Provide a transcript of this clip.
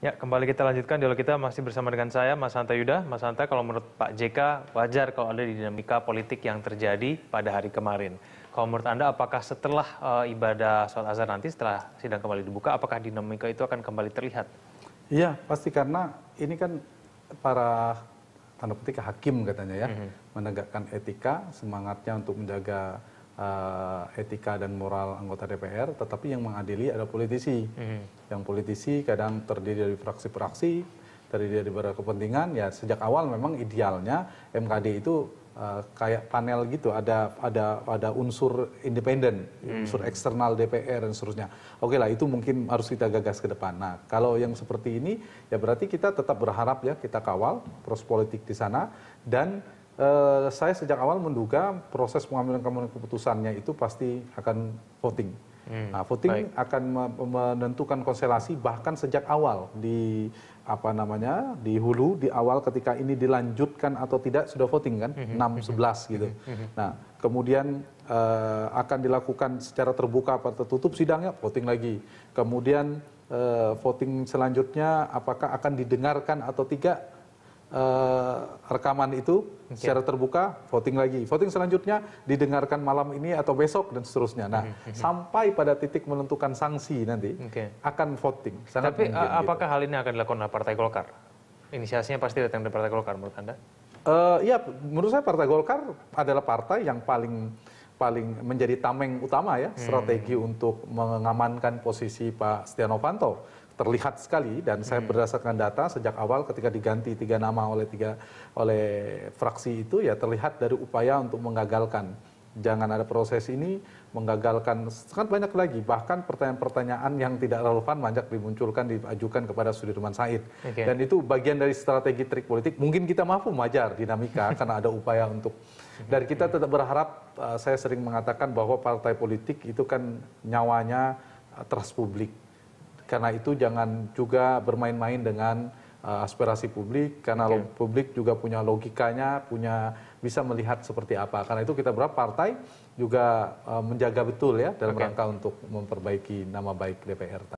Ya, kembali kita lanjutkan dialog kita masih bersama dengan saya, Mas Hanta Yuda. Mas Hanta, kalau menurut Pak JK, wajar kalau ada dinamika politik yang terjadi pada hari kemarin. Kalau menurut Anda, apakah setelah e, ibadah sholat azan nanti, setelah sidang kembali dibuka, apakah dinamika itu akan kembali terlihat? Iya, pasti karena ini kan para tanda petik hakim katanya ya, mm -hmm. menegakkan etika, semangatnya untuk menjaga uh, etika dan moral anggota DPR, tetapi yang mengadili adalah politisi. Mm. Yang politisi kadang terdiri dari fraksi-fraksi, terdiri dari beberapa kepentingan. Ya sejak awal memang idealnya MKD itu uh, kayak panel gitu, ada ada ada unsur independen, hmm. unsur eksternal DPR dan seterusnya. Oke lah itu mungkin harus kita gagas ke depan. Nah kalau yang seperti ini ya berarti kita tetap berharap ya kita kawal proses politik di sana dan eh, saya sejak awal menduga proses pengambilan keputusannya itu pasti akan voting. Hmm, nah, voting baik. akan menentukan konstelasi bahkan sejak awal di apa namanya di hulu di awal ketika ini dilanjutkan atau tidak sudah voting kan -hmm. 6 hmm, 11 hmm, hmm. gitu. -hmm. Nah, kemudian eh, akan dilakukan secara terbuka atau tertutup sidangnya voting lagi. Kemudian eh, voting selanjutnya apakah akan didengarkan atau tidak eh, rekaman itu secara terbuka, voting lagi. Voting selanjutnya didengarkan malam ini atau besok dan seterusnya. Nah, mhm, mhm. sampai pada titik menentukan sanksi nanti okay. akan voting. Sangat Tapi mungkin, eh, gitu. apakah gitu. hal ini akan dilakukan oleh Partai Golkar? Inisiasinya pasti datang dari Partai Golkar menurut Anda? Uh, ya, menurut saya Partai Golkar adalah partai yang paling paling menjadi tameng utama ya hmm. strategi untuk mengamankan posisi Pak Setia Novanto terlihat sekali dan saya hmm. berdasarkan data sejak awal ketika diganti tiga nama oleh tiga oleh fraksi itu ya terlihat dari upaya untuk menggagalkan jangan ada proses ini menggagalkan sangat banyak lagi bahkan pertanyaan-pertanyaan yang tidak relevan banyak dimunculkan diajukan kepada Sudirman Said okay. dan itu bagian dari strategi trik politik mungkin kita mampu mengajar dinamika karena ada upaya untuk dari kita tetap berharap eh, saya sering mengatakan bahwa partai politik itu kan nyawanya uh, trust publik karena itu jangan juga bermain-main dengan Eh, aspirasi publik karena publik juga punya logikanya punya bisa melihat seperti apa karena itu kita berapa partai juga eh, menjaga betul ya dalam rangka untuk memperbaiki nama baik dpr